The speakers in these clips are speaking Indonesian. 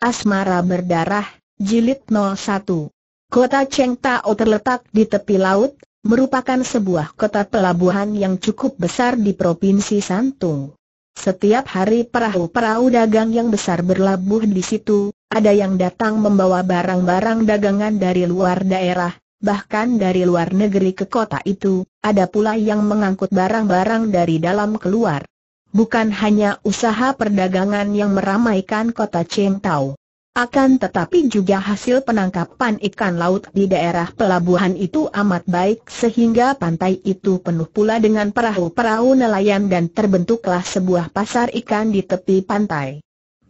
Asmara Berdarah, Jilid 01. Kota Cheng Tao terletak di tepi laut, merupakan sebuah kota pelabuhan yang cukup besar di Provinsi Santung. Setiap hari perahu-perahu dagang yang besar berlabuh di situ, ada yang datang membawa barang-barang dagangan dari luar daerah, bahkan dari luar negeri ke kota itu, ada pula yang mengangkut barang-barang dari dalam keluar. Bukan hanya usaha perdagangan yang meramaikan kota Chengtao. Akan tetapi juga hasil penangkapan ikan laut di daerah pelabuhan itu amat baik sehingga pantai itu penuh pula dengan perahu-perahu nelayan dan terbentuklah sebuah pasar ikan di tepi pantai.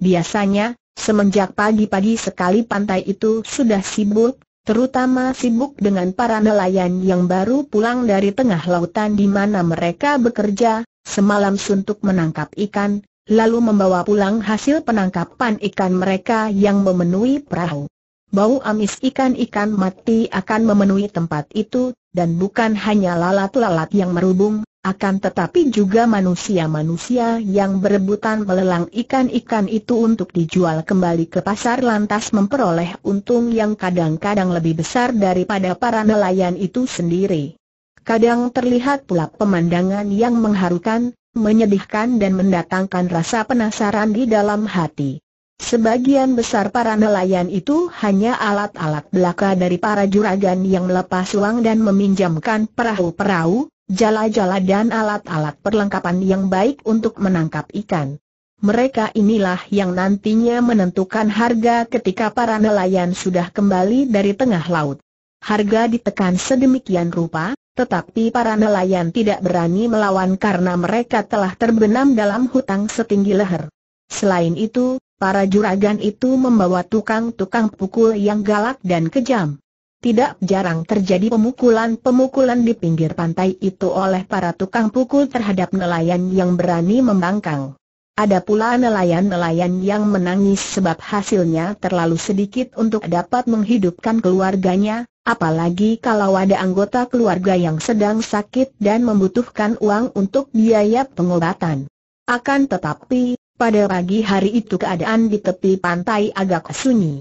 Biasanya, semenjak pagi-pagi sekali pantai itu sudah sibuk, terutama sibuk dengan para nelayan yang baru pulang dari tengah lautan di mana mereka bekerja, semalam suntuk menangkap ikan, lalu membawa pulang hasil penangkapan ikan mereka yang memenuhi perahu. Bau amis ikan-ikan mati akan memenuhi tempat itu, dan bukan hanya lalat-lalat yang merubung, akan tetapi juga manusia-manusia yang berebutan melelang ikan-ikan itu untuk dijual kembali ke pasar lantas memperoleh untung yang kadang-kadang lebih besar daripada para nelayan itu sendiri. Kadang terlihat pula pemandangan yang mengharukan, menyedihkan dan mendatangkan rasa penasaran di dalam hati. Sebagian besar para nelayan itu hanya alat-alat belaka dari para juragan yang melepas uang dan meminjamkan perahu-perahu, jala-jala dan alat-alat perlengkapan yang baik untuk menangkap ikan. Mereka inilah yang nantinya menentukan harga ketika para nelayan sudah kembali dari tengah laut. Harga ditekan sedemikian rupa, tetapi para nelayan tidak berani melawan karena mereka telah terbenam dalam hutang setinggi leher. Selain itu, para juragan itu membawa tukang-tukang pukul yang galak dan kejam tidak jarang terjadi pemukulan-pemukulan di pinggir pantai itu oleh para tukang pukul terhadap nelayan yang berani membangkang. Ada pula nelayan-nelayan yang menangis sebab hasilnya terlalu sedikit untuk dapat menghidupkan keluarganya, apalagi kalau ada anggota keluarga yang sedang sakit dan membutuhkan uang untuk biaya pengobatan. Akan tetapi, pada pagi hari itu keadaan di tepi pantai agak sunyi.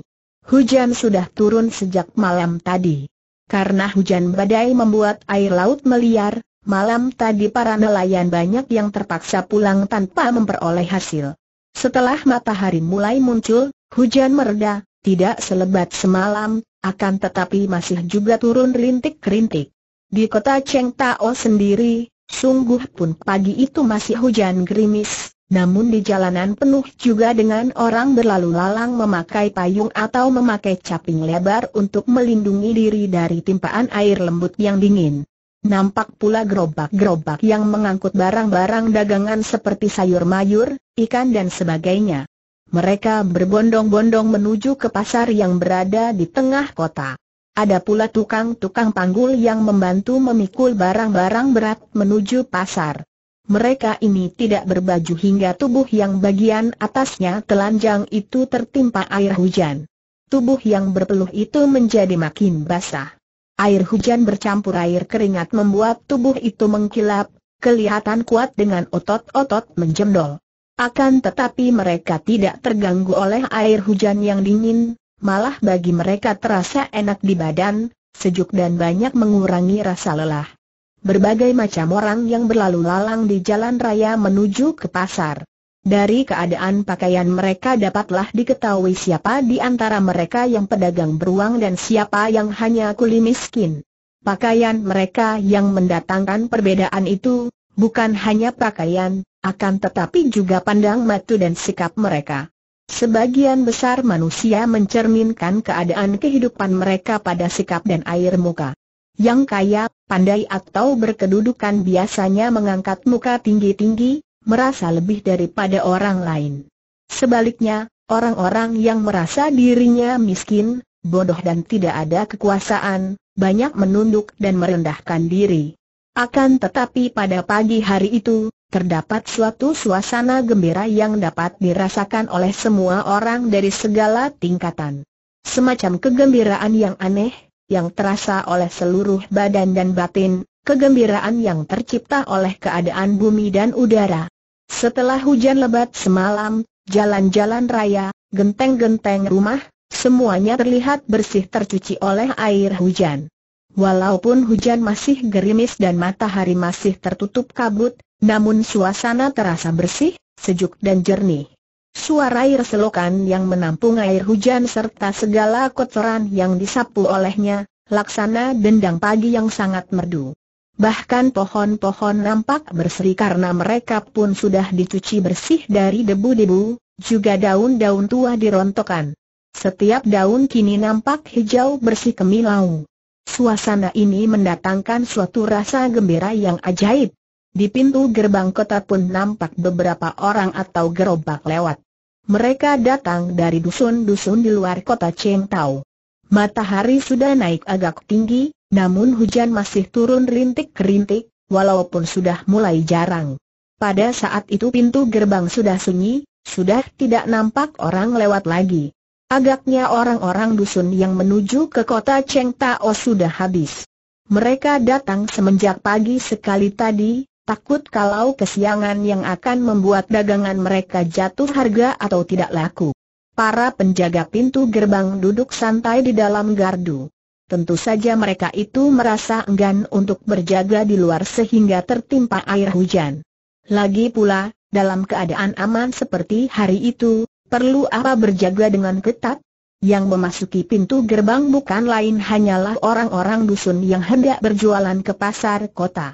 Hujan sudah turun sejak malam tadi. Karena hujan badai membuat air laut meliar, malam tadi para nelayan banyak yang terpaksa pulang tanpa memperoleh hasil. Setelah matahari mulai muncul, hujan mereda, tidak selebat semalam, akan tetapi masih juga turun rintik-rintik. Di kota Cheng Tao sendiri, sungguh pun pagi itu masih hujan gerimis, namun di jalanan penuh juga dengan orang berlalu lalang memakai payung atau memakai caping lebar untuk melindungi diri dari timpaan air lembut yang dingin. Nampak pula gerobak-gerobak yang mengangkut barang-barang dagangan seperti sayur mayur, ikan dan sebagainya. Mereka berbondong-bondong menuju ke pasar yang berada di tengah kota. Ada pula tukang-tukang panggul yang membantu memikul barang-barang berat menuju pasar mereka ini tidak berbaju hingga tubuh yang bagian atasnya telanjang itu tertimpa air hujan. Tubuh yang berpeluh itu menjadi makin basah. Air hujan bercampur air keringat membuat tubuh itu mengkilap, kelihatan kuat dengan otot-otot menjemdol. Akan tetapi mereka tidak terganggu oleh air hujan yang dingin, malah bagi mereka terasa enak di badan, sejuk dan banyak mengurangi rasa lelah. Berbagai macam orang yang berlalu lalang di jalan raya menuju ke pasar. Dari keadaan pakaian mereka dapatlah diketahui siapa di antara mereka yang pedagang beruang dan siapa yang hanya kuli miskin. Pakaian mereka yang mendatangkan perbedaan itu, bukan hanya pakaian, akan tetapi juga pandang mata dan sikap mereka. Sebagian besar manusia mencerminkan keadaan kehidupan mereka pada sikap dan air muka. Yang kaya, pandai atau berkedudukan biasanya mengangkat muka tinggi-tinggi, merasa lebih daripada orang lain. Sebaliknya, orang-orang yang merasa dirinya miskin, bodoh dan tidak ada kekuasaan, banyak menunduk dan merendahkan diri. Akan tetapi pada pagi hari itu, terdapat suatu suasana gembira yang dapat dirasakan oleh semua orang dari segala tingkatan. Semacam kegembiraan yang aneh, yang terasa oleh seluruh badan dan batin, kegembiraan yang tercipta oleh keadaan bumi dan udara. Setelah hujan lebat semalam, jalan-jalan raya, genteng-genteng rumah, semuanya terlihat bersih tercuci oleh air hujan. Walaupun hujan masih gerimis dan matahari masih tertutup kabut, namun suasana terasa bersih, sejuk dan jernih. Suara air selokan yang menampung air hujan serta segala kotoran yang disapu olehnya, laksana dendang pagi yang sangat merdu. Bahkan pohon-pohon nampak berseri karena mereka pun sudah dicuci bersih dari debu-debu, juga daun-daun tua dirontokkan. Setiap daun kini nampak hijau bersih kemilau. Suasana ini mendatangkan suatu rasa gembira yang ajaib. Di pintu gerbang kota pun nampak beberapa orang atau gerobak lewat. Mereka datang dari dusun-dusun di luar kota Chengtao. Matahari sudah naik agak tinggi, namun hujan masih turun rintik-rintik, walaupun sudah mulai jarang. Pada saat itu pintu gerbang sudah sunyi, sudah tidak nampak orang lewat lagi. Agaknya orang-orang dusun yang menuju ke kota Cheng sudah habis. Mereka datang semenjak pagi sekali tadi, Takut kalau kesiangan yang akan membuat dagangan mereka jatuh harga atau tidak laku. Para penjaga pintu gerbang duduk santai di dalam gardu. Tentu saja mereka itu merasa enggan untuk berjaga di luar sehingga tertimpa air hujan. Lagi pula, dalam keadaan aman seperti hari itu, perlu apa berjaga dengan ketat? Yang memasuki pintu gerbang bukan lain hanyalah orang-orang dusun yang hendak berjualan ke pasar kota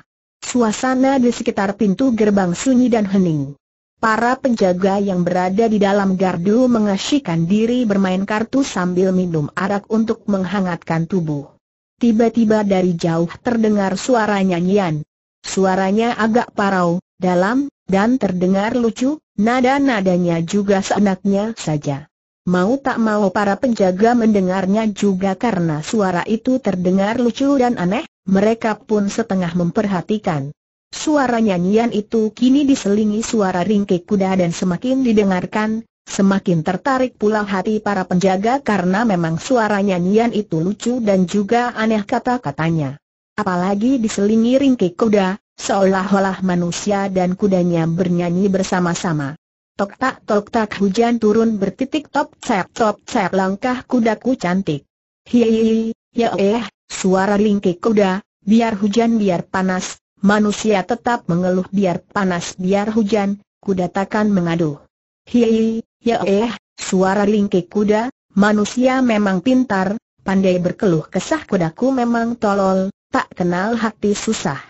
suasana di sekitar pintu gerbang sunyi dan hening. Para penjaga yang berada di dalam gardu mengasyikkan diri bermain kartu sambil minum arak untuk menghangatkan tubuh. Tiba-tiba dari jauh terdengar suara nyanyian. Suaranya agak parau, dalam, dan terdengar lucu, nada-nadanya juga seenaknya saja. Mau tak mau para penjaga mendengarnya juga karena suara itu terdengar lucu dan aneh, mereka pun setengah memperhatikan. Suara nyanyian itu kini diselingi suara ringkik kuda dan semakin didengarkan, semakin tertarik pula hati para penjaga karena memang suara nyanyian itu lucu dan juga aneh kata-katanya. Apalagi diselingi ringkik kuda, seolah-olah manusia dan kudanya bernyanyi bersama-sama. Tok tak tok tak hujan turun bertitik top cep top cep langkah kudaku cantik. Hihi, ya eh, suara ringkik kuda, biar hujan biar panas, manusia tetap mengeluh biar panas biar hujan, kuda takkan mengaduh. Hihi, ya eh, suara ringkik kuda, manusia memang pintar, pandai berkeluh kesah kudaku memang tolol, tak kenal hati susah.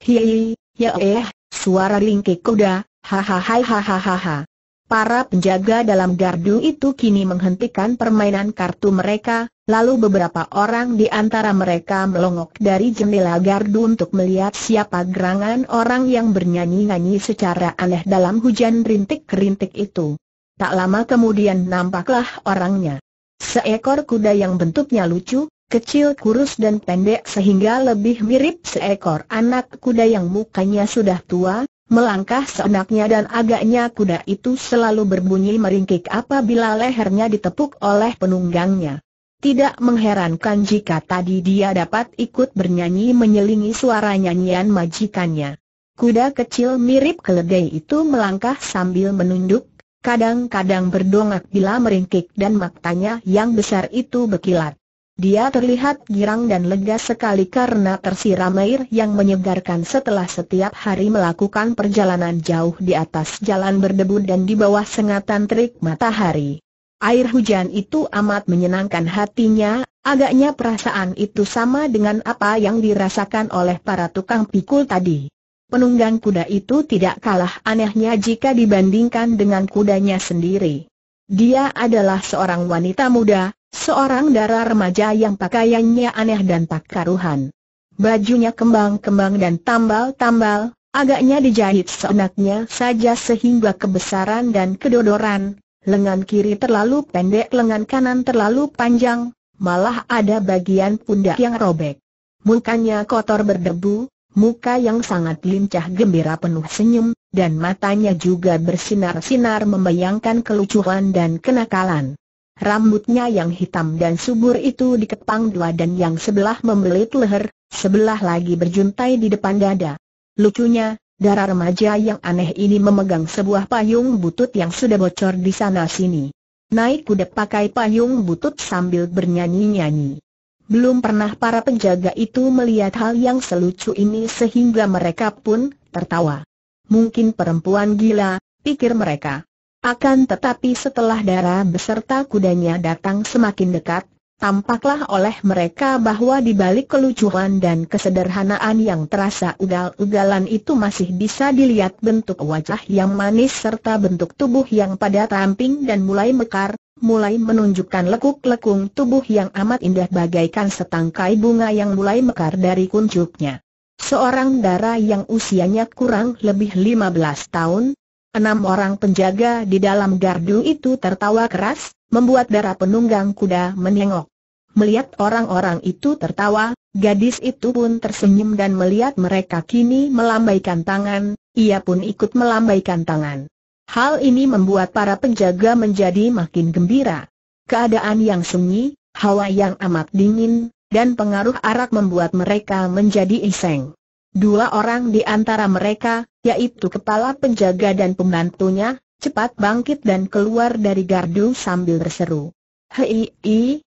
Hihi, ya eh, suara ringkik kuda, Hahaha. Para penjaga dalam gardu itu kini menghentikan permainan kartu mereka, lalu beberapa orang di antara mereka melongok dari jendela gardu untuk melihat siapa gerangan orang yang bernyanyi-nyanyi secara aneh dalam hujan rintik-rintik itu. Tak lama kemudian nampaklah orangnya. Seekor kuda yang bentuknya lucu, kecil kurus dan pendek sehingga lebih mirip seekor anak kuda yang mukanya sudah tua, Melangkah seenaknya dan agaknya kuda itu selalu berbunyi meringkik apabila lehernya ditepuk oleh penunggangnya. Tidak mengherankan jika tadi dia dapat ikut bernyanyi menyelingi suara nyanyian majikannya. Kuda kecil mirip keledai itu melangkah sambil menunduk, kadang-kadang berdongak bila meringkik dan matanya yang besar itu berkilat. Dia terlihat girang dan lega sekali karena tersiram air yang menyegarkan setelah setiap hari melakukan perjalanan jauh di atas jalan berdebu dan di bawah sengatan terik matahari. Air hujan itu amat menyenangkan hatinya, agaknya perasaan itu sama dengan apa yang dirasakan oleh para tukang pikul tadi. Penunggang kuda itu tidak kalah anehnya jika dibandingkan dengan kudanya sendiri. Dia adalah seorang wanita muda, Seorang darah remaja yang pakaiannya aneh dan tak karuhan. Bajunya kembang-kembang dan tambal-tambal, agaknya dijahit seenaknya saja sehingga kebesaran dan kedodoran, lengan kiri terlalu pendek lengan kanan terlalu panjang, malah ada bagian pundak yang robek. Mukanya kotor berdebu, muka yang sangat lincah gembira penuh senyum, dan matanya juga bersinar-sinar membayangkan kelucuan dan kenakalan. Rambutnya yang hitam dan subur itu dikepang dua dan yang sebelah membelit leher, sebelah lagi berjuntai di depan dada. Lucunya, darah remaja yang aneh ini memegang sebuah payung butut yang sudah bocor di sana-sini. Naik kuda pakai payung butut sambil bernyanyi-nyanyi. Belum pernah para penjaga itu melihat hal yang selucu ini sehingga mereka pun tertawa. Mungkin perempuan gila, pikir mereka. Akan tetapi setelah darah beserta kudanya datang semakin dekat, tampaklah oleh mereka bahwa di balik kelucuan dan kesederhanaan yang terasa ugal-ugalan itu masih bisa dilihat bentuk wajah yang manis serta bentuk tubuh yang pada ramping dan mulai mekar, mulai menunjukkan lekuk-lekung tubuh yang amat indah bagaikan setangkai bunga yang mulai mekar dari kuncupnya. Seorang darah yang usianya kurang lebih 15 tahun, Enam orang penjaga di dalam gardu itu tertawa keras, membuat darah penunggang kuda menengok. Melihat orang-orang itu tertawa, gadis itu pun tersenyum dan melihat mereka kini melambaikan tangan, ia pun ikut melambaikan tangan. Hal ini membuat para penjaga menjadi makin gembira. Keadaan yang sunyi, hawa yang amat dingin, dan pengaruh arak membuat mereka menjadi iseng. Dua orang di antara mereka, yaitu kepala penjaga dan pembantunya, cepat bangkit dan keluar dari gardu sambil berseru. Hei,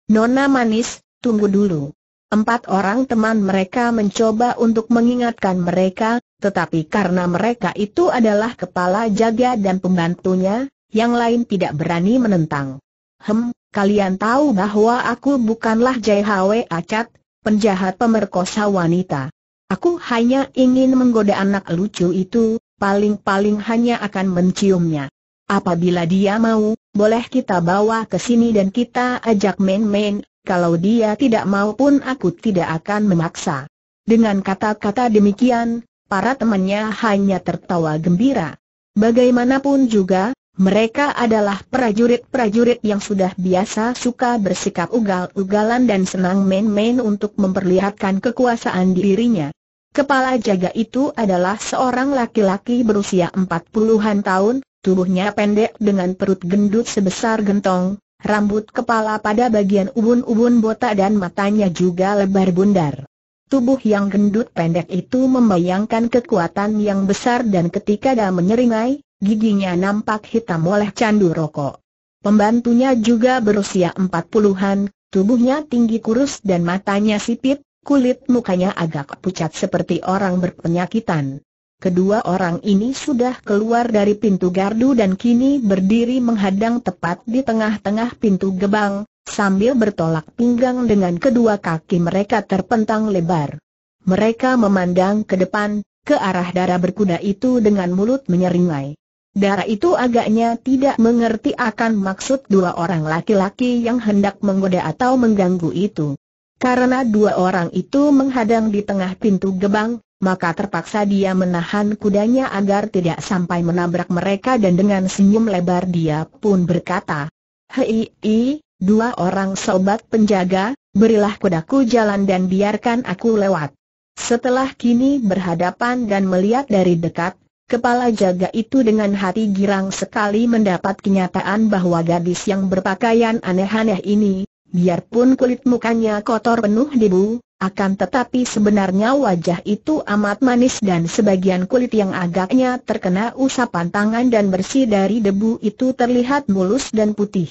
nona manis, tunggu dulu. Empat orang teman mereka mencoba untuk mengingatkan mereka, tetapi karena mereka itu adalah kepala jaga dan pembantunya, yang lain tidak berani menentang. Hem, kalian tahu bahwa aku bukanlah JHW Acat, penjahat pemerkosa wanita. Aku hanya ingin menggoda anak lucu itu, paling-paling hanya akan menciumnya. Apabila dia mau, boleh kita bawa ke sini dan kita ajak main-main, kalau dia tidak mau pun aku tidak akan memaksa. Dengan kata-kata demikian, para temannya hanya tertawa gembira. Bagaimanapun juga, mereka adalah prajurit-prajurit yang sudah biasa suka bersikap ugal-ugalan dan senang main-main untuk memperlihatkan kekuasaan dirinya. Kepala jaga itu adalah seorang laki-laki berusia 40-an tahun, tubuhnya pendek dengan perut gendut sebesar gentong, rambut kepala pada bagian ubun-ubun botak dan matanya juga lebar bundar. Tubuh yang gendut pendek itu membayangkan kekuatan yang besar dan ketika dia menyeringai, giginya nampak hitam oleh candu rokok. Pembantunya juga berusia empat puluhan, tubuhnya tinggi kurus dan matanya sipit, kulit mukanya agak pucat seperti orang berpenyakitan. Kedua orang ini sudah keluar dari pintu gardu dan kini berdiri menghadang tepat di tengah-tengah pintu gebang, sambil bertolak pinggang dengan kedua kaki mereka terpentang lebar. Mereka memandang ke depan, ke arah darah berkuda itu dengan mulut menyeringai. Darah itu agaknya tidak mengerti akan maksud dua orang laki-laki yang hendak menggoda atau mengganggu itu. Karena dua orang itu menghadang di tengah pintu gebang, maka terpaksa dia menahan kudanya agar tidak sampai menabrak mereka dan dengan senyum lebar dia pun berkata, Hei, i, dua orang sobat penjaga, berilah kudaku jalan dan biarkan aku lewat. Setelah kini berhadapan dan melihat dari dekat, Kepala jaga itu dengan hati girang sekali mendapat kenyataan bahwa gadis yang berpakaian aneh-aneh ini, biarpun kulit mukanya kotor penuh debu, akan tetapi sebenarnya wajah itu amat manis dan sebagian kulit yang agaknya terkena usapan tangan dan bersih dari debu itu terlihat mulus dan putih.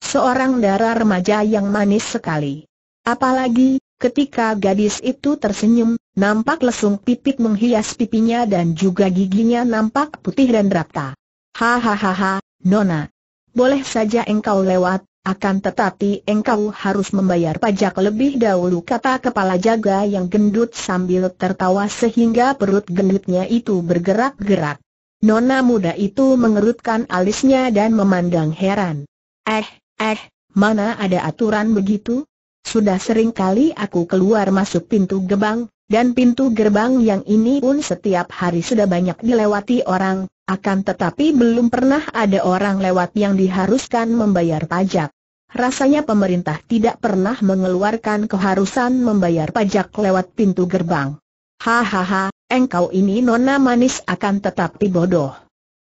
Seorang darah remaja yang manis sekali. Apalagi, Ketika gadis itu tersenyum, nampak lesung pipit menghias pipinya dan juga giginya nampak putih dan rata. Hahaha, Nona. Boleh saja engkau lewat, akan tetapi engkau harus membayar pajak lebih dahulu kata kepala jaga yang gendut sambil tertawa sehingga perut gendutnya itu bergerak-gerak. Nona muda itu mengerutkan alisnya dan memandang heran. Eh, eh, mana ada aturan begitu? Sudah sering kali aku keluar masuk pintu gerbang, dan pintu gerbang yang ini pun setiap hari sudah banyak dilewati orang, akan tetapi belum pernah ada orang lewat yang diharuskan membayar pajak. Rasanya pemerintah tidak pernah mengeluarkan keharusan membayar pajak lewat pintu gerbang. Hahaha, engkau ini nona manis akan tetapi bodoh.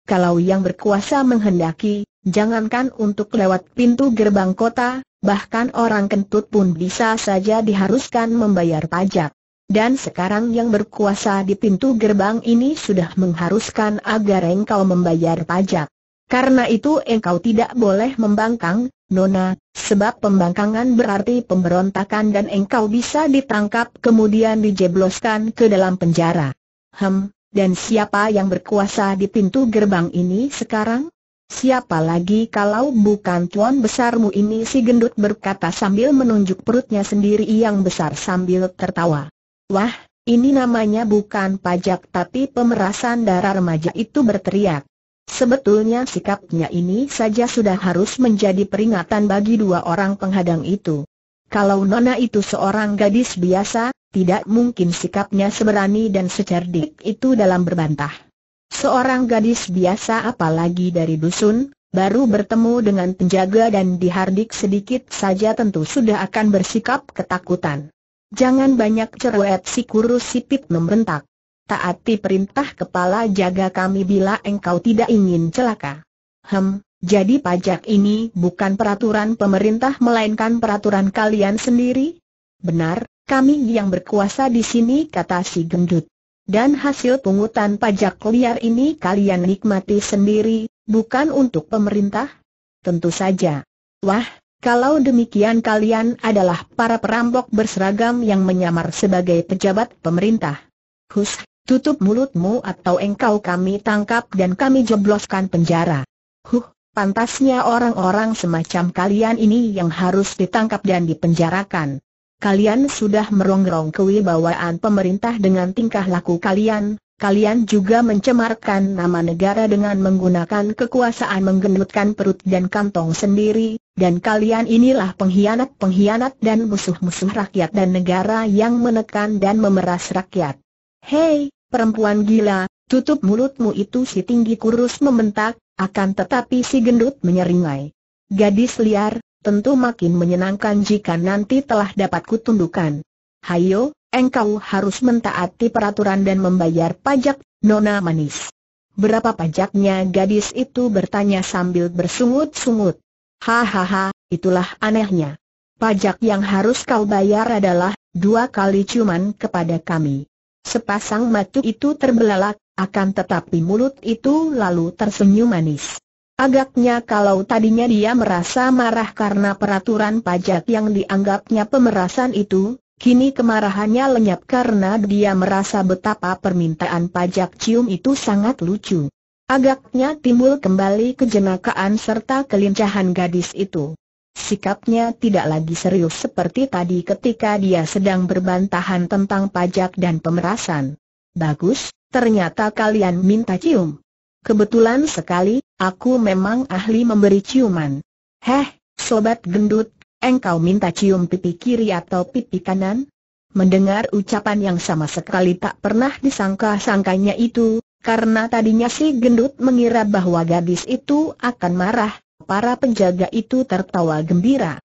Kalau yang berkuasa menghendaki, jangankan untuk lewat pintu gerbang kota, bahkan orang kentut pun bisa saja diharuskan membayar pajak. Dan sekarang yang berkuasa di pintu gerbang ini sudah mengharuskan agar engkau membayar pajak. Karena itu engkau tidak boleh membangkang, Nona, sebab pembangkangan berarti pemberontakan dan engkau bisa ditangkap kemudian dijebloskan ke dalam penjara. Hem, dan siapa yang berkuasa di pintu gerbang ini sekarang? Siapa lagi kalau bukan tuan besarmu ini si gendut berkata sambil menunjuk perutnya sendiri yang besar sambil tertawa. Wah, ini namanya bukan pajak tapi pemerasan darah remaja itu berteriak. Sebetulnya sikapnya ini saja sudah harus menjadi peringatan bagi dua orang penghadang itu. Kalau Nona itu seorang gadis biasa, tidak mungkin sikapnya seberani dan secerdik itu dalam berbantah. Seorang gadis biasa apalagi dari dusun, baru bertemu dengan penjaga dan dihardik sedikit saja tentu sudah akan bersikap ketakutan. Jangan banyak cerewet si kurus sipit membentak. Taati perintah kepala jaga kami bila engkau tidak ingin celaka. Hem, jadi pajak ini bukan peraturan pemerintah melainkan peraturan kalian sendiri? Benar, kami yang berkuasa di sini kata si gendut. Dan hasil pungutan pajak liar ini kalian nikmati sendiri, bukan untuk pemerintah? Tentu saja. Wah, kalau demikian kalian adalah para perampok berseragam yang menyamar sebagai pejabat pemerintah. Hus, tutup mulutmu atau engkau kami tangkap dan kami jebloskan penjara. Huh, pantasnya orang-orang semacam kalian ini yang harus ditangkap dan dipenjarakan kalian sudah merongrong kewibawaan pemerintah dengan tingkah laku kalian, kalian juga mencemarkan nama negara dengan menggunakan kekuasaan menggendutkan perut dan kantong sendiri, dan kalian inilah pengkhianat-pengkhianat dan musuh-musuh rakyat dan negara yang menekan dan memeras rakyat. Hei, perempuan gila, tutup mulutmu itu si tinggi kurus membentak, akan tetapi si gendut menyeringai. Gadis liar, tentu makin menyenangkan jika nanti telah dapat kutundukan. Hayo, engkau harus mentaati peraturan dan membayar pajak, Nona Manis. Berapa pajaknya gadis itu bertanya sambil bersungut-sungut. Hahaha, itulah anehnya. Pajak yang harus kau bayar adalah dua kali cuman kepada kami. Sepasang mata itu terbelalak, akan tetapi mulut itu lalu tersenyum manis. Agaknya kalau tadinya dia merasa marah karena peraturan pajak yang dianggapnya pemerasan itu, kini kemarahannya lenyap karena dia merasa betapa permintaan pajak cium itu sangat lucu. Agaknya timbul kembali kejenakaan serta kelincahan gadis itu. Sikapnya tidak lagi serius seperti tadi ketika dia sedang berbantahan tentang pajak dan pemerasan. Bagus, ternyata kalian minta cium. Kebetulan sekali, aku memang ahli memberi ciuman. Heh, sobat gendut, engkau minta cium pipi kiri atau pipi kanan? Mendengar ucapan yang sama sekali tak pernah disangka-sangkanya itu, karena tadinya si gendut mengira bahwa gadis itu akan marah, para penjaga itu tertawa gembira.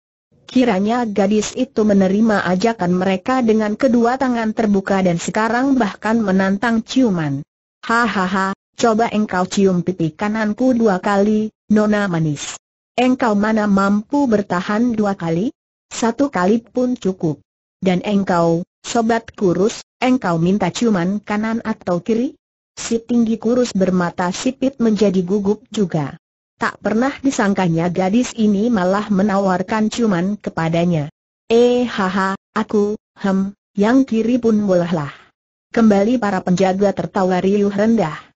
Kiranya gadis itu menerima ajakan mereka dengan kedua tangan terbuka dan sekarang bahkan menantang ciuman. Hahaha, Coba engkau cium pipi kananku dua kali, nona manis. Engkau mana mampu bertahan dua kali? Satu kali pun cukup. Dan engkau, sobat kurus, engkau minta ciuman kanan atau kiri? Si tinggi kurus bermata sipit menjadi gugup juga. Tak pernah disangkanya gadis ini malah menawarkan ciuman kepadanya. Eh haha, aku, hem, yang kiri pun bolehlah. Kembali para penjaga tertawa riuh rendah.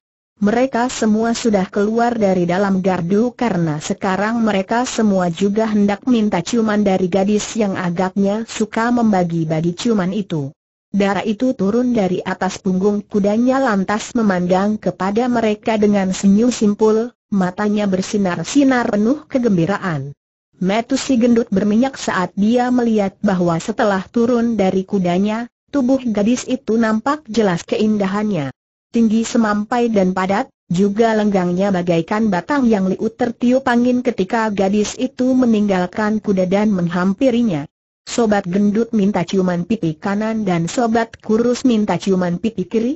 Mereka semua sudah keluar dari dalam gardu karena sekarang mereka semua juga hendak minta ciuman dari gadis yang agaknya suka membagi-bagi ciuman itu. Darah itu turun dari atas punggung kudanya lantas memandang kepada mereka dengan senyum simpul, matanya bersinar-sinar penuh kegembiraan. Metusi gendut berminyak saat dia melihat bahwa setelah turun dari kudanya, tubuh gadis itu nampak jelas keindahannya tinggi semampai dan padat, juga lenggangnya bagaikan batang yang liut tertiup angin ketika gadis itu meninggalkan kuda dan menghampirinya. Sobat gendut minta ciuman pipi kanan dan sobat kurus minta ciuman pipi kiri?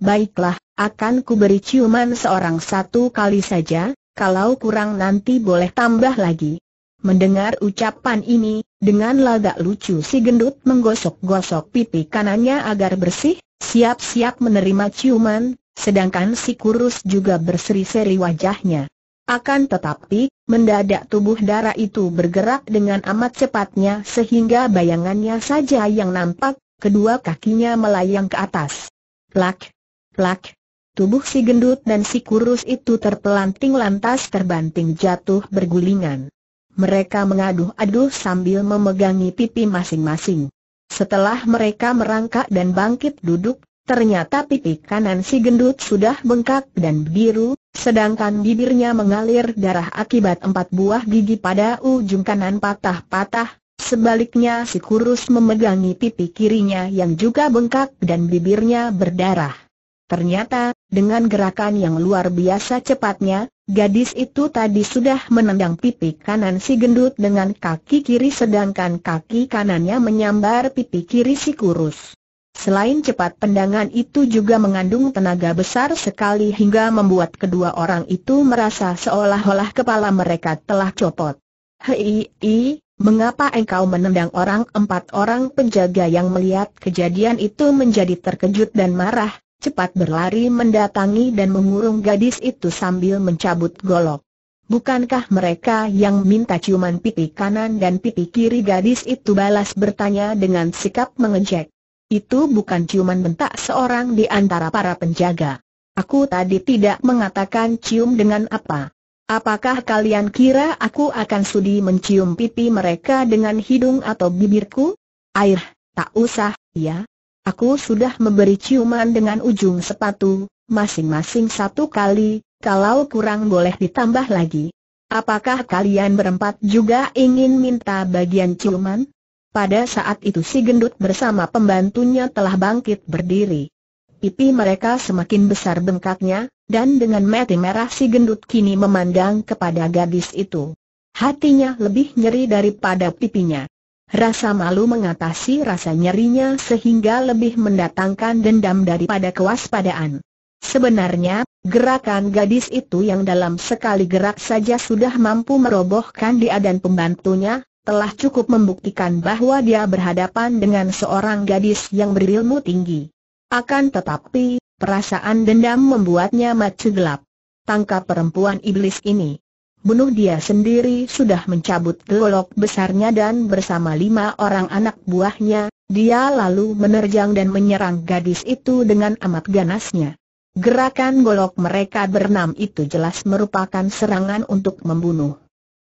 Baiklah, akan kuberi ciuman seorang satu kali saja, kalau kurang nanti boleh tambah lagi. Mendengar ucapan ini, dengan lagak lucu si gendut menggosok-gosok pipi kanannya agar bersih, siap-siap menerima ciuman, sedangkan si kurus juga berseri-seri wajahnya. Akan tetapi, mendadak tubuh darah itu bergerak dengan amat cepatnya sehingga bayangannya saja yang nampak, kedua kakinya melayang ke atas. Plak, plak, tubuh si gendut dan si kurus itu terpelanting lantas terbanting jatuh bergulingan. Mereka mengaduh-aduh sambil memegangi pipi masing-masing. Setelah mereka merangkak dan bangkit duduk, ternyata pipi kanan si gendut sudah bengkak dan biru, sedangkan bibirnya mengalir darah akibat empat buah gigi pada ujung kanan patah-patah. Sebaliknya si kurus memegangi pipi kirinya yang juga bengkak dan bibirnya berdarah. Ternyata, dengan gerakan yang luar biasa cepatnya, Gadis itu tadi sudah menendang pipi kanan si gendut dengan kaki kiri sedangkan kaki kanannya menyambar pipi kiri si kurus. Selain cepat pendangan itu juga mengandung tenaga besar sekali hingga membuat kedua orang itu merasa seolah-olah kepala mereka telah copot. Hei, mengapa engkau menendang orang? Empat orang penjaga yang melihat kejadian itu menjadi terkejut dan marah, cepat berlari mendatangi dan mengurung gadis itu sambil mencabut golok. Bukankah mereka yang minta ciuman pipi kanan dan pipi kiri gadis itu balas bertanya dengan sikap mengejek? Itu bukan ciuman bentak seorang di antara para penjaga. Aku tadi tidak mengatakan cium dengan apa. Apakah kalian kira aku akan sudi mencium pipi mereka dengan hidung atau bibirku? Air, tak usah, ya. Aku sudah memberi ciuman dengan ujung sepatu, masing-masing satu kali, kalau kurang boleh ditambah lagi. Apakah kalian berempat juga ingin minta bagian ciuman? Pada saat itu si gendut bersama pembantunya telah bangkit berdiri. Pipi mereka semakin besar bengkaknya, dan dengan mati merah si gendut kini memandang kepada gadis itu. Hatinya lebih nyeri daripada pipinya. Rasa malu mengatasi rasa nyerinya sehingga lebih mendatangkan dendam daripada kewaspadaan. Sebenarnya, gerakan gadis itu yang dalam sekali gerak saja sudah mampu merobohkan dia dan pembantunya, telah cukup membuktikan bahwa dia berhadapan dengan seorang gadis yang berilmu tinggi. Akan tetapi, perasaan dendam membuatnya maju gelap. Tangkap perempuan iblis ini bunuh dia sendiri sudah mencabut golok besarnya dan bersama lima orang anak buahnya, dia lalu menerjang dan menyerang gadis itu dengan amat ganasnya. Gerakan golok mereka bernam itu jelas merupakan serangan untuk membunuh.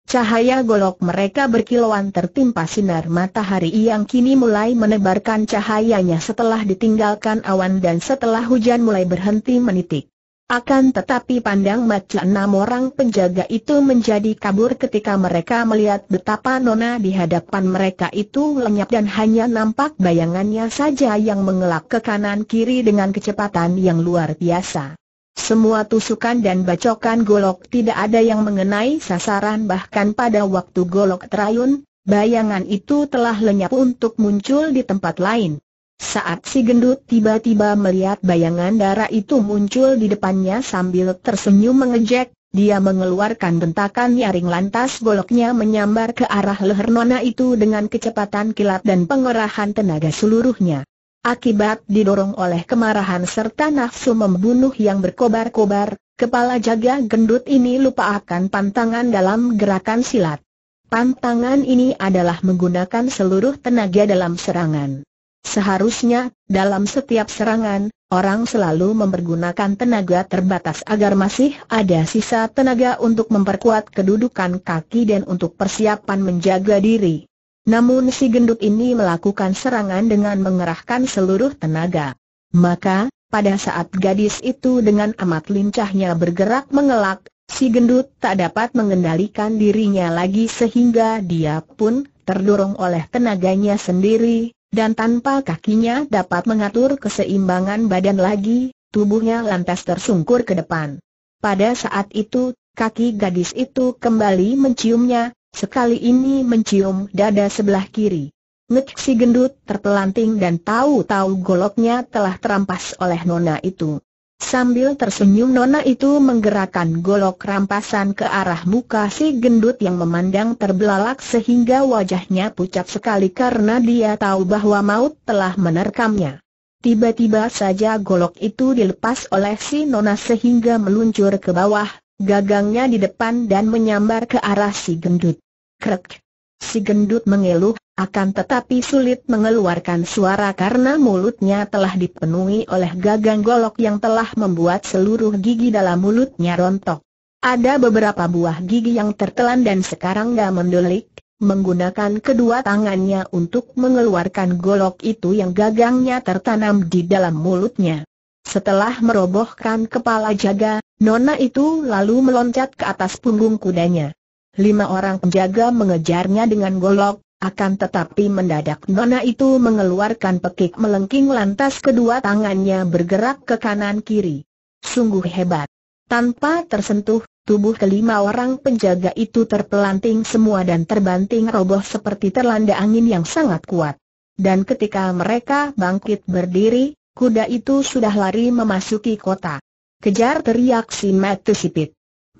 Cahaya golok mereka berkilauan tertimpa sinar matahari yang kini mulai menebarkan cahayanya setelah ditinggalkan awan dan setelah hujan mulai berhenti menitik. Akan tetapi pandang mata enam orang penjaga itu menjadi kabur ketika mereka melihat betapa Nona di hadapan mereka itu lenyap dan hanya nampak bayangannya saja yang mengelak ke kanan-kiri dengan kecepatan yang luar biasa. Semua tusukan dan bacokan golok tidak ada yang mengenai sasaran bahkan pada waktu golok terayun, bayangan itu telah lenyap untuk muncul di tempat lain. Saat si gendut tiba-tiba melihat bayangan darah itu muncul di depannya sambil tersenyum mengejek, dia mengeluarkan bentakan nyaring lantas goloknya menyambar ke arah leher nona itu dengan kecepatan kilat dan pengerahan tenaga seluruhnya. Akibat didorong oleh kemarahan serta nafsu membunuh yang berkobar-kobar, kepala jaga gendut ini lupa akan pantangan dalam gerakan silat. Pantangan ini adalah menggunakan seluruh tenaga dalam serangan. Seharusnya, dalam setiap serangan, orang selalu mempergunakan tenaga terbatas agar masih ada sisa tenaga untuk memperkuat kedudukan kaki dan untuk persiapan menjaga diri. Namun si gendut ini melakukan serangan dengan mengerahkan seluruh tenaga. Maka, pada saat gadis itu dengan amat lincahnya bergerak mengelak, si gendut tak dapat mengendalikan dirinya lagi sehingga dia pun terdorong oleh tenaganya sendiri, dan tanpa kakinya dapat mengatur keseimbangan badan lagi, tubuhnya lantas tersungkur ke depan. Pada saat itu, kaki gadis itu kembali menciumnya, sekali ini mencium dada sebelah kiri. Ngek si gendut terpelanting dan tahu-tahu goloknya telah terampas oleh nona itu. Sambil tersenyum Nona itu menggerakkan golok rampasan ke arah muka si gendut yang memandang terbelalak sehingga wajahnya pucat sekali karena dia tahu bahwa maut telah menerkamnya. Tiba-tiba saja golok itu dilepas oleh si Nona sehingga meluncur ke bawah, gagangnya di depan dan menyambar ke arah si gendut. Krek! Si gendut mengeluh, akan tetapi sulit mengeluarkan suara karena mulutnya telah dipenuhi oleh gagang golok yang telah membuat seluruh gigi dalam mulutnya rontok. Ada beberapa buah gigi yang tertelan dan sekarang gak mendulik. menggunakan kedua tangannya untuk mengeluarkan golok itu yang gagangnya tertanam di dalam mulutnya. Setelah merobohkan kepala jaga, Nona itu lalu meloncat ke atas punggung kudanya lima orang penjaga mengejarnya dengan golok, akan tetapi mendadak Nona itu mengeluarkan pekik melengking lantas kedua tangannya bergerak ke kanan-kiri. Sungguh hebat. Tanpa tersentuh, tubuh kelima orang penjaga itu terpelanting semua dan terbanting roboh seperti terlanda angin yang sangat kuat. Dan ketika mereka bangkit berdiri, kuda itu sudah lari memasuki kota. Kejar teriak si Metu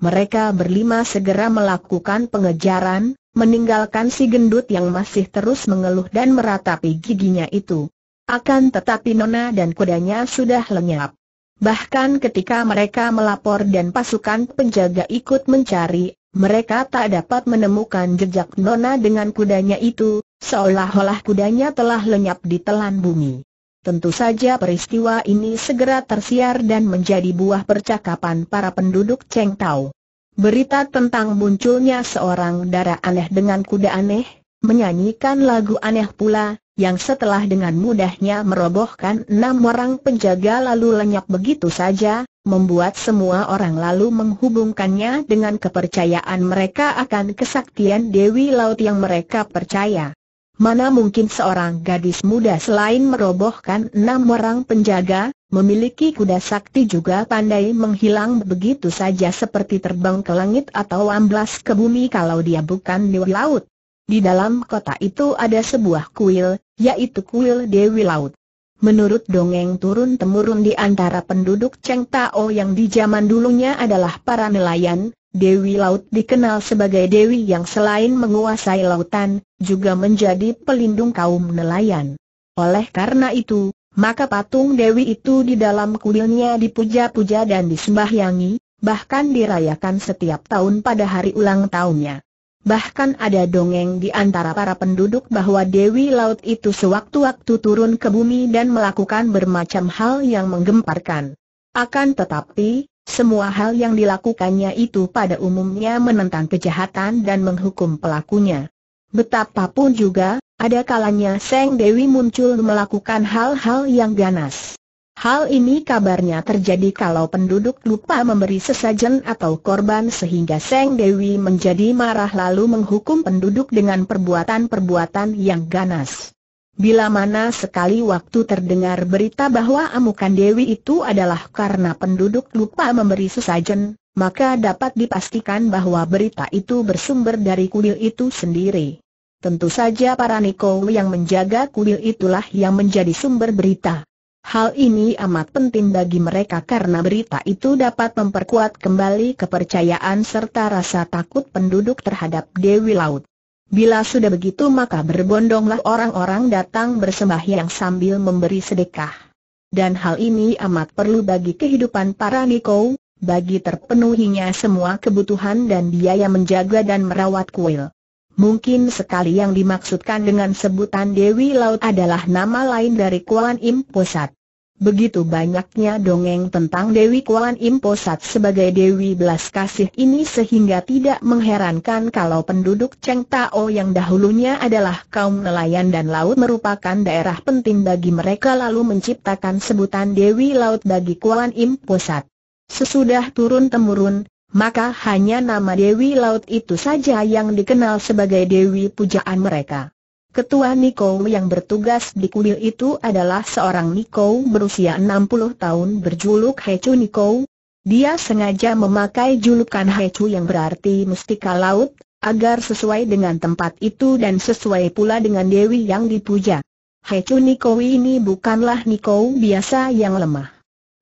mereka berlima segera melakukan pengejaran, meninggalkan si gendut yang masih terus mengeluh dan meratapi giginya itu. Akan tetapi Nona dan kudanya sudah lenyap. Bahkan ketika mereka melapor dan pasukan penjaga ikut mencari, mereka tak dapat menemukan jejak Nona dengan kudanya itu, seolah-olah kudanya telah lenyap di telan bumi. Tentu saja peristiwa ini segera tersiar dan menjadi buah percakapan para penduduk Cheng Tao. Berita tentang munculnya seorang darah aneh dengan kuda aneh, menyanyikan lagu aneh pula, yang setelah dengan mudahnya merobohkan enam orang penjaga lalu lenyap begitu saja, membuat semua orang lalu menghubungkannya dengan kepercayaan mereka akan kesaktian Dewi Laut yang mereka percaya. Mana mungkin seorang gadis muda selain merobohkan enam orang penjaga, memiliki kuda sakti juga pandai menghilang begitu saja seperti terbang ke langit atau amblas ke bumi kalau dia bukan Dewi laut. Di dalam kota itu ada sebuah kuil, yaitu kuil Dewi Laut. Menurut dongeng turun-temurun di antara penduduk Cheng Tao yang di zaman dulunya adalah para nelayan, Dewi Laut dikenal sebagai Dewi yang selain menguasai lautan, juga menjadi pelindung kaum nelayan. Oleh karena itu, maka patung Dewi itu di dalam kuilnya dipuja-puja dan disembahyangi, bahkan dirayakan setiap tahun pada hari ulang tahunnya. Bahkan ada dongeng di antara para penduduk bahwa Dewi Laut itu sewaktu-waktu turun ke bumi dan melakukan bermacam hal yang menggemparkan. Akan tetapi, semua hal yang dilakukannya itu pada umumnya menentang kejahatan dan menghukum pelakunya. Betapapun juga, ada kalanya Seng Dewi muncul melakukan hal-hal yang ganas. Hal ini kabarnya terjadi kalau penduduk lupa memberi sesajen atau korban sehingga Seng Dewi menjadi marah lalu menghukum penduduk dengan perbuatan-perbuatan yang ganas. Bila mana sekali waktu terdengar berita bahwa amukan Dewi itu adalah karena penduduk lupa memberi sesajen, maka dapat dipastikan bahwa berita itu bersumber dari kuil itu sendiri. Tentu saja para Niko yang menjaga kuil itulah yang menjadi sumber berita. Hal ini amat penting bagi mereka karena berita itu dapat memperkuat kembali kepercayaan serta rasa takut penduduk terhadap Dewi Laut. Bila sudah begitu maka berbondonglah orang-orang datang bersembahyang sambil memberi sedekah. Dan hal ini amat perlu bagi kehidupan para Niko, bagi terpenuhinya semua kebutuhan dan biaya menjaga dan merawat kuil. Mungkin sekali yang dimaksudkan dengan sebutan Dewi Laut adalah nama lain dari Kuan Im Pusat. Begitu banyaknya dongeng tentang Dewi Kualan Imposat sebagai Dewi Belas Kasih ini sehingga tidak mengherankan kalau penduduk Cheng Tao yang dahulunya adalah kaum nelayan dan laut merupakan daerah penting bagi mereka lalu menciptakan sebutan Dewi Laut bagi Kualan Imposat. Sesudah turun-temurun, maka hanya nama Dewi Laut itu saja yang dikenal sebagai Dewi Pujaan mereka. Ketua Niko yang bertugas di kuil itu adalah seorang Niko berusia 60 tahun berjuluk Hechu Niko. Dia sengaja memakai julukan Hechu yang berarti mustika laut, agar sesuai dengan tempat itu dan sesuai pula dengan Dewi yang dipuja. Hechu Niko ini bukanlah Niko biasa yang lemah.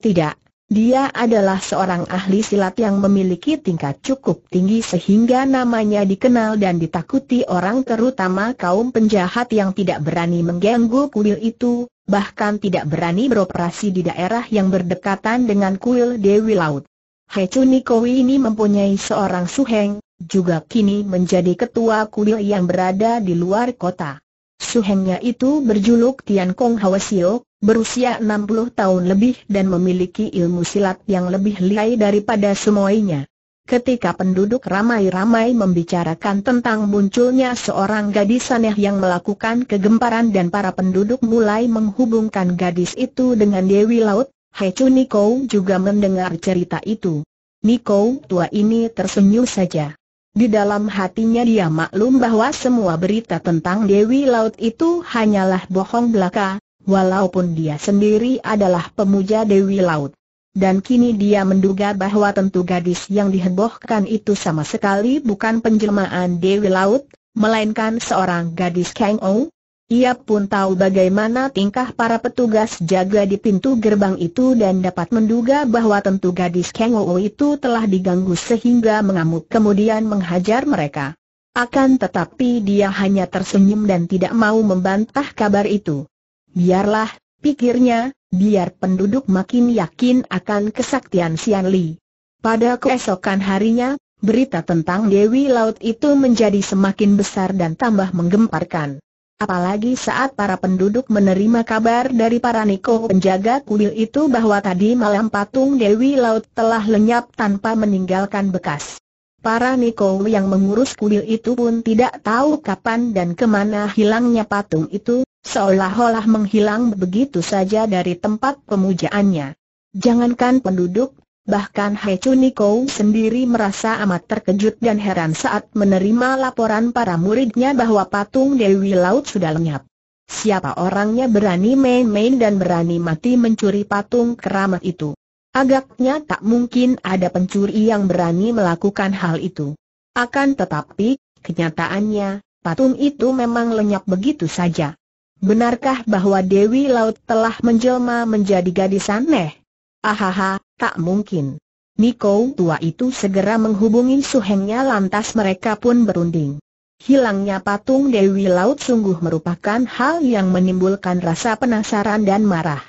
Tidak, dia adalah seorang ahli silat yang memiliki tingkat cukup tinggi sehingga namanya dikenal dan ditakuti orang terutama kaum penjahat yang tidak berani mengganggu kuil itu, bahkan tidak berani beroperasi di daerah yang berdekatan dengan kuil Dewi Laut. He Chunikowi ini mempunyai seorang suheng, juga kini menjadi ketua kuil yang berada di luar kota. Suhengnya itu berjuluk Tian Kong Hwasio, berusia 60 tahun lebih dan memiliki ilmu silat yang lebih lihai daripada semuanya. Ketika penduduk ramai-ramai membicarakan tentang munculnya seorang gadis aneh yang melakukan kegemparan dan para penduduk mulai menghubungkan gadis itu dengan Dewi Laut, Chu Niko juga mendengar cerita itu. Niko tua ini tersenyum saja. Di dalam hatinya dia maklum bahwa semua berita tentang Dewi Laut itu hanyalah bohong belaka, walaupun dia sendiri adalah pemuja Dewi Laut. Dan kini dia menduga bahwa tentu gadis yang dihebohkan itu sama sekali bukan penjelmaan Dewi Laut, melainkan seorang gadis Kang Ou, ia pun tahu bagaimana tingkah para petugas jaga di pintu gerbang itu dan dapat menduga bahwa tentu gadis Kang itu telah diganggu sehingga mengamuk kemudian menghajar mereka. Akan tetapi dia hanya tersenyum dan tidak mau membantah kabar itu. Biarlah, pikirnya, biar penduduk makin yakin akan kesaktian Sian Li. Pada keesokan harinya, berita tentang Dewi Laut itu menjadi semakin besar dan tambah menggemparkan. Apalagi saat para penduduk menerima kabar dari para Niko penjaga kuil itu bahwa tadi malam patung Dewi Laut telah lenyap tanpa meninggalkan bekas. Para Niko yang mengurus kuil itu pun tidak tahu kapan dan kemana hilangnya patung itu, seolah-olah menghilang begitu saja dari tempat pemujaannya. Jangankan penduduk Bahkan He Chuniko sendiri merasa amat terkejut dan heran saat menerima laporan para muridnya bahwa patung Dewi Laut sudah lenyap. Siapa orangnya berani main-main dan berani mati mencuri patung keramat itu? Agaknya tak mungkin ada pencuri yang berani melakukan hal itu. Akan tetapi, kenyataannya, patung itu memang lenyap begitu saja. Benarkah bahwa Dewi Laut telah menjelma menjadi gadis aneh? Ahaha, tak mungkin. Niko tua itu segera menghubungi suhengnya lantas mereka pun berunding. Hilangnya patung Dewi Laut sungguh merupakan hal yang menimbulkan rasa penasaran dan marah.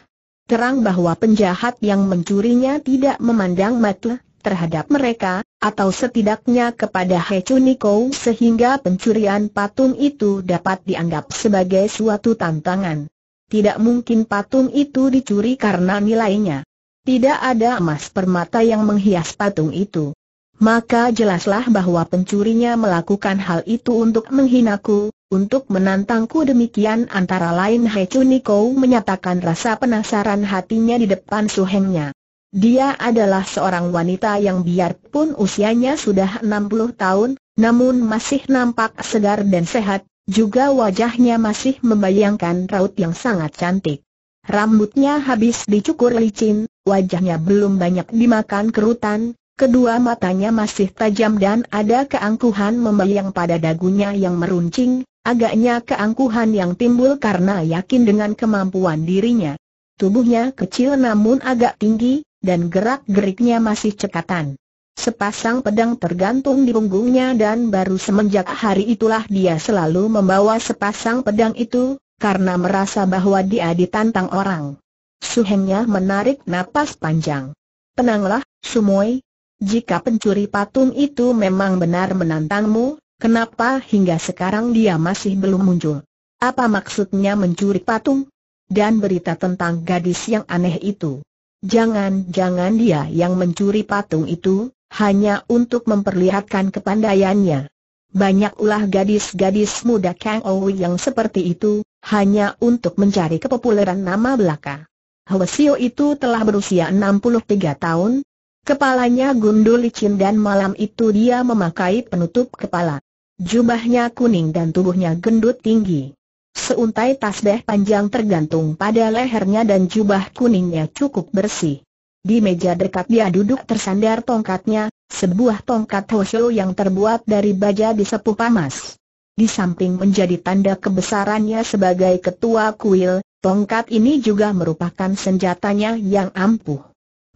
Terang bahwa penjahat yang mencurinya tidak memandang mata terhadap mereka, atau setidaknya kepada Hecu Niko sehingga pencurian patung itu dapat dianggap sebagai suatu tantangan. Tidak mungkin patung itu dicuri karena nilainya. Tidak ada emas permata yang menghias patung itu. Maka jelaslah bahwa pencurinya melakukan hal itu untuk menghinaku, untuk menantangku demikian antara lain He Chuniko menyatakan rasa penasaran hatinya di depan Su Hengnya. Dia adalah seorang wanita yang biarpun usianya sudah 60 tahun, namun masih nampak segar dan sehat, juga wajahnya masih membayangkan raut yang sangat cantik. Rambutnya habis dicukur licin, wajahnya belum banyak dimakan kerutan, kedua matanya masih tajam dan ada keangkuhan membayang pada dagunya yang meruncing, agaknya keangkuhan yang timbul karena yakin dengan kemampuan dirinya. Tubuhnya kecil namun agak tinggi, dan gerak-geriknya masih cekatan. Sepasang pedang tergantung di punggungnya dan baru semenjak hari itulah dia selalu membawa sepasang pedang itu, karena merasa bahwa dia ditantang orang. Suhengnya menarik napas panjang. Tenanglah, Sumoi. Jika pencuri patung itu memang benar menantangmu, kenapa hingga sekarang dia masih belum muncul? Apa maksudnya mencuri patung? Dan berita tentang gadis yang aneh itu. Jangan-jangan dia yang mencuri patung itu, hanya untuk memperlihatkan kepandaiannya. Banyak ulah gadis-gadis muda Kang Ou yang seperti itu, hanya untuk mencari kepopuleran nama belaka. Hosio itu telah berusia 63 tahun, kepalanya gundul licin dan malam itu dia memakai penutup kepala. Jubahnya kuning dan tubuhnya gendut tinggi. Seuntai tasbih panjang tergantung pada lehernya dan jubah kuningnya cukup bersih. Di meja dekat dia duduk tersandar tongkatnya, sebuah tongkat Hosho yang terbuat dari baja disepuh pamas. Di samping menjadi tanda kebesarannya sebagai ketua kuil, Tongkat ini juga merupakan senjatanya yang ampuh.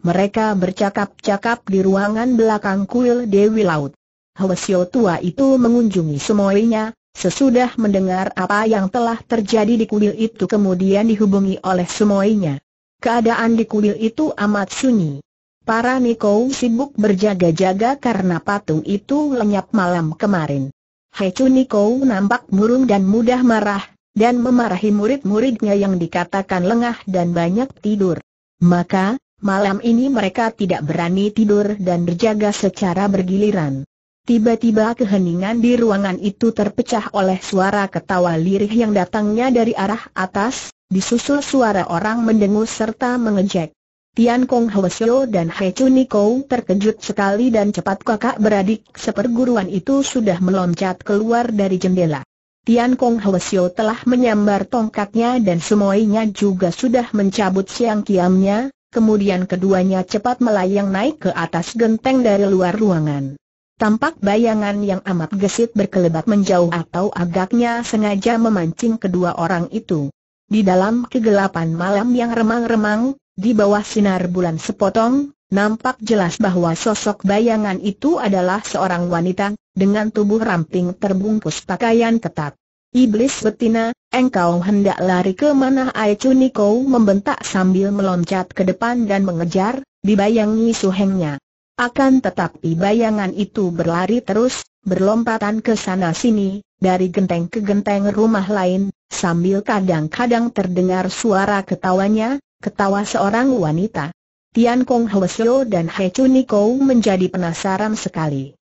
Mereka bercakap-cakap di ruangan belakang kuil Dewi Laut. Hwasyo tua itu mengunjungi semuanya, sesudah mendengar apa yang telah terjadi di kuil itu kemudian dihubungi oleh semuanya. Keadaan di kuil itu amat sunyi. Para Niko sibuk berjaga-jaga karena patung itu lenyap malam kemarin. Hecu Niko nampak murung dan mudah marah, dan memarahi murid-muridnya yang dikatakan lengah dan banyak tidur. Maka, malam ini mereka tidak berani tidur dan berjaga secara bergiliran. Tiba-tiba keheningan di ruangan itu terpecah oleh suara ketawa lirih yang datangnya dari arah atas, disusul suara orang mendengus serta mengejek. Tian Kong Hwasyo dan He Chuniko terkejut sekali dan cepat kakak beradik seperguruan itu sudah meloncat keluar dari jendela. Tian Kong Hwasyo telah menyambar tongkatnya dan semuanya juga sudah mencabut siang kiamnya, kemudian keduanya cepat melayang naik ke atas genteng dari luar ruangan. Tampak bayangan yang amat gesit berkelebat menjauh atau agaknya sengaja memancing kedua orang itu. Di dalam kegelapan malam yang remang-remang, di bawah sinar bulan sepotong, nampak jelas bahwa sosok bayangan itu adalah seorang wanita dengan tubuh ramping terbungkus pakaian ketat. Iblis betina, engkau hendak lari ke mana Aichu Niko membentak sambil meloncat ke depan dan mengejar, dibayangi suhengnya. Akan tetapi bayangan itu berlari terus, berlompatan ke sana sini, dari genteng ke genteng rumah lain, sambil kadang-kadang terdengar suara ketawanya, ketawa seorang wanita. Tian Kong Hwesyo dan He Chuniko menjadi penasaran sekali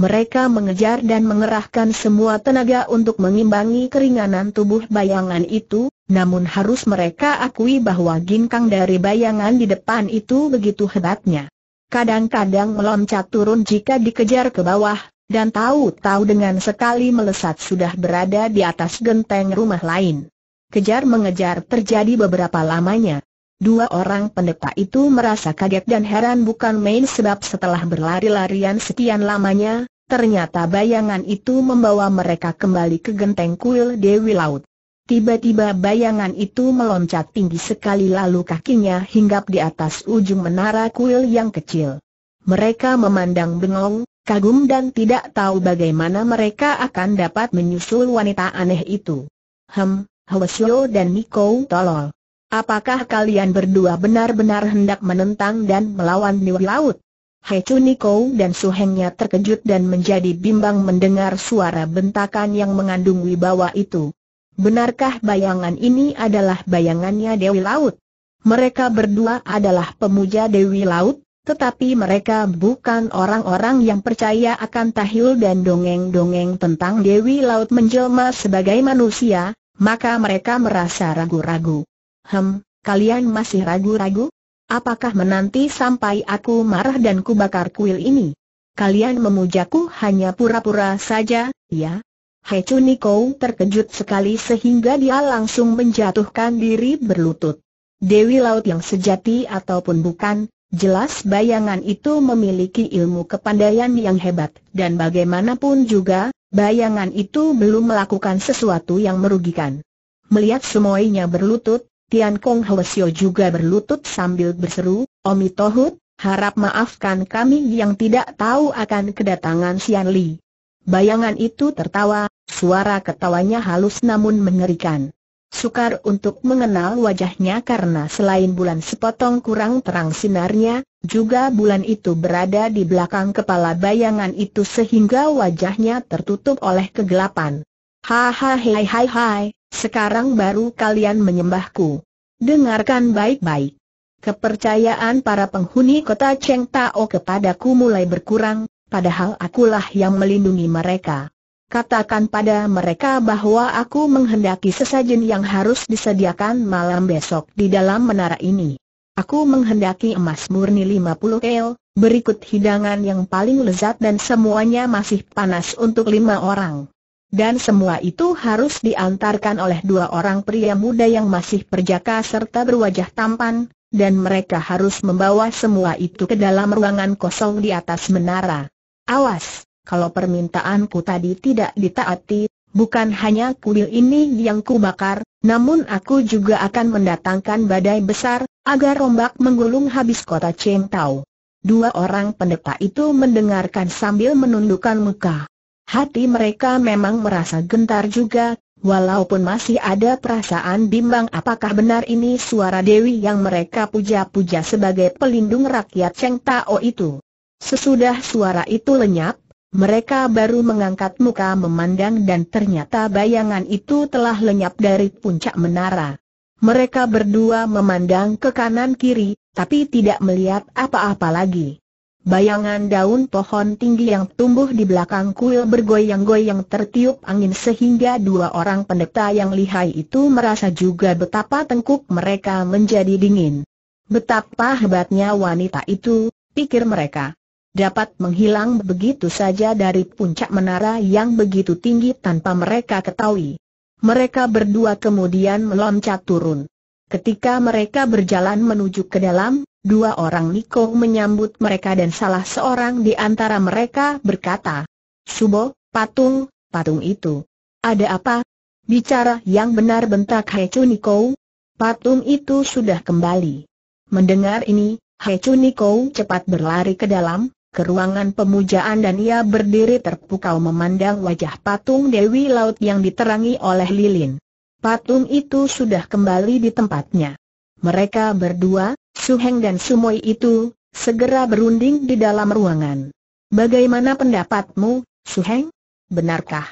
mereka mengejar dan mengerahkan semua tenaga untuk mengimbangi keringanan tubuh bayangan itu, namun harus mereka akui bahwa ginkang dari bayangan di depan itu begitu hebatnya. Kadang-kadang meloncat turun jika dikejar ke bawah, dan tahu-tahu dengan sekali melesat sudah berada di atas genteng rumah lain. Kejar-mengejar terjadi beberapa lamanya, Dua orang pendeta itu merasa kaget dan heran bukan main sebab setelah berlari-larian sekian lamanya, ternyata bayangan itu membawa mereka kembali ke genteng kuil Dewi Laut. Tiba-tiba bayangan itu meloncat tinggi sekali lalu kakinya hinggap di atas ujung menara kuil yang kecil. Mereka memandang bengong, kagum dan tidak tahu bagaimana mereka akan dapat menyusul wanita aneh itu. Hem, Hwasyo dan Niko tolol. Apakah kalian berdua benar-benar hendak menentang dan melawan Niwi Laut? He Chuniko dan Suhengnya terkejut dan menjadi bimbang mendengar suara bentakan yang mengandung wibawa itu. Benarkah bayangan ini adalah bayangannya Dewi Laut? Mereka berdua adalah pemuja Dewi Laut, tetapi mereka bukan orang-orang yang percaya akan tahil dan dongeng-dongeng tentang Dewi Laut menjelma sebagai manusia, maka mereka merasa ragu-ragu. Hem, kalian masih ragu-ragu? Apakah menanti sampai aku marah dan kubakar kuil ini? Kalian memujaku hanya pura-pura saja, ya? Hei terkejut sekali sehingga dia langsung menjatuhkan diri berlutut. Dewi laut yang sejati ataupun bukan, jelas bayangan itu memiliki ilmu kepandaian yang hebat, dan bagaimanapun juga, bayangan itu belum melakukan sesuatu yang merugikan. Melihat semuanya berlutut, Tian Kong Hwasyo juga berlutut sambil berseru, Omi Tohut, harap maafkan kami yang tidak tahu akan kedatangan Sian Li. Bayangan itu tertawa, suara ketawanya halus namun mengerikan. Sukar untuk mengenal wajahnya karena selain bulan sepotong kurang terang sinarnya, juga bulan itu berada di belakang kepala bayangan itu sehingga wajahnya tertutup oleh kegelapan. Hahaha hai hai hai, sekarang baru kalian menyembahku. Dengarkan baik-baik. Kepercayaan para penghuni kota Cheng Tao kepadaku mulai berkurang, padahal akulah yang melindungi mereka. Katakan pada mereka bahwa aku menghendaki sesajen yang harus disediakan malam besok di dalam menara ini. Aku menghendaki emas murni 50 el, berikut hidangan yang paling lezat dan semuanya masih panas untuk lima orang dan semua itu harus diantarkan oleh dua orang pria muda yang masih perjaka serta berwajah tampan, dan mereka harus membawa semua itu ke dalam ruangan kosong di atas menara. Awas, kalau permintaanku tadi tidak ditaati, bukan hanya kuil ini yang kubakar, namun aku juga akan mendatangkan badai besar, agar rombak menggulung habis kota Cheng Tao. Dua orang pendeta itu mendengarkan sambil menundukkan muka. Hati mereka memang merasa gentar juga, walaupun masih ada perasaan bimbang apakah benar ini suara Dewi yang mereka puja-puja sebagai pelindung rakyat Cheng Tao itu. Sesudah suara itu lenyap, mereka baru mengangkat muka memandang dan ternyata bayangan itu telah lenyap dari puncak menara. Mereka berdua memandang ke kanan kiri, tapi tidak melihat apa-apa lagi. Bayangan daun pohon tinggi yang tumbuh di belakang kuil bergoyang-goyang tertiup angin sehingga dua orang pendeta yang lihai itu merasa juga betapa tengkuk mereka menjadi dingin. Betapa hebatnya wanita itu, pikir mereka. Dapat menghilang begitu saja dari puncak menara yang begitu tinggi tanpa mereka ketahui. Mereka berdua kemudian meloncat turun. Ketika mereka berjalan menuju ke dalam, dua orang Niko menyambut mereka dan salah seorang di antara mereka berkata, Subo, patung, patung itu. Ada apa? Bicara yang benar bentak Hecu Niko. Patung itu sudah kembali. Mendengar ini, Hecu Niko cepat berlari ke dalam, ke ruangan pemujaan dan ia berdiri terpukau memandang wajah patung Dewi Laut yang diterangi oleh lilin patung itu sudah kembali di tempatnya. Mereka berdua, Suheng dan Sumoi itu, segera berunding di dalam ruangan. Bagaimana pendapatmu, Suheng? Benarkah?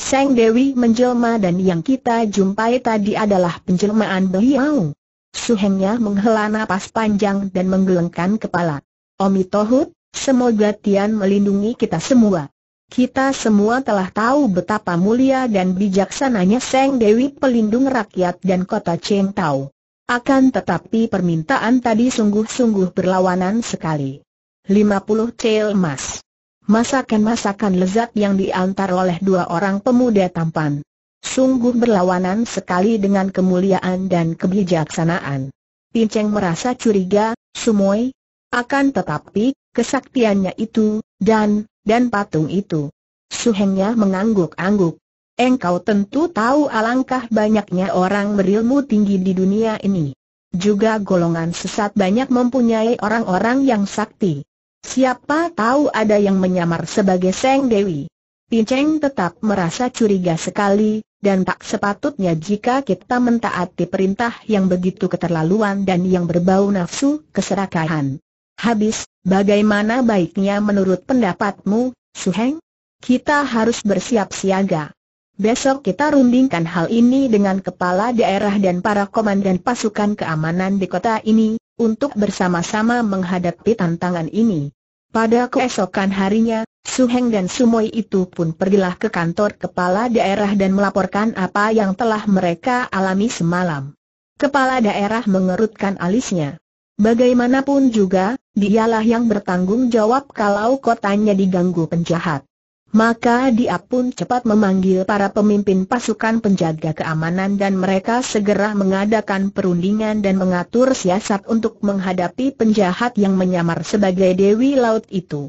Sang Dewi menjelma dan yang kita jumpai tadi adalah penjelmaan beliau. Suhengnya menghela napas panjang dan menggelengkan kepala. Omi Tohut, semoga Tian melindungi kita semua. Kita semua telah tahu betapa mulia dan bijaksananya Seng Dewi pelindung rakyat dan kota Cheng Tao. Akan tetapi permintaan tadi sungguh-sungguh berlawanan sekali. 50 cel emas. Masakan-masakan lezat yang diantar oleh dua orang pemuda tampan. Sungguh berlawanan sekali dengan kemuliaan dan kebijaksanaan. Pinceng merasa curiga, Sumoy. Akan tetapi, kesaktiannya itu, dan, dan patung itu. Suhengnya mengangguk-angguk. Engkau tentu tahu alangkah banyaknya orang berilmu tinggi di dunia ini. Juga golongan sesat banyak mempunyai orang-orang yang sakti. Siapa tahu ada yang menyamar sebagai Seng Dewi. Pinceng tetap merasa curiga sekali, dan tak sepatutnya jika kita mentaati perintah yang begitu keterlaluan dan yang berbau nafsu keserakahan. Habis, bagaimana baiknya menurut pendapatmu, Heng? Kita harus bersiap siaga. Besok kita rundingkan hal ini dengan kepala daerah dan para komandan pasukan keamanan di kota ini, untuk bersama-sama menghadapi tantangan ini. Pada keesokan harinya, Heng dan Sumoy itu pun pergilah ke kantor kepala daerah dan melaporkan apa yang telah mereka alami semalam. Kepala daerah mengerutkan alisnya. Bagaimanapun juga, dialah yang bertanggung jawab kalau kotanya diganggu penjahat. Maka dia pun cepat memanggil para pemimpin pasukan penjaga keamanan dan mereka segera mengadakan perundingan dan mengatur siasat untuk menghadapi penjahat yang menyamar sebagai Dewi Laut itu.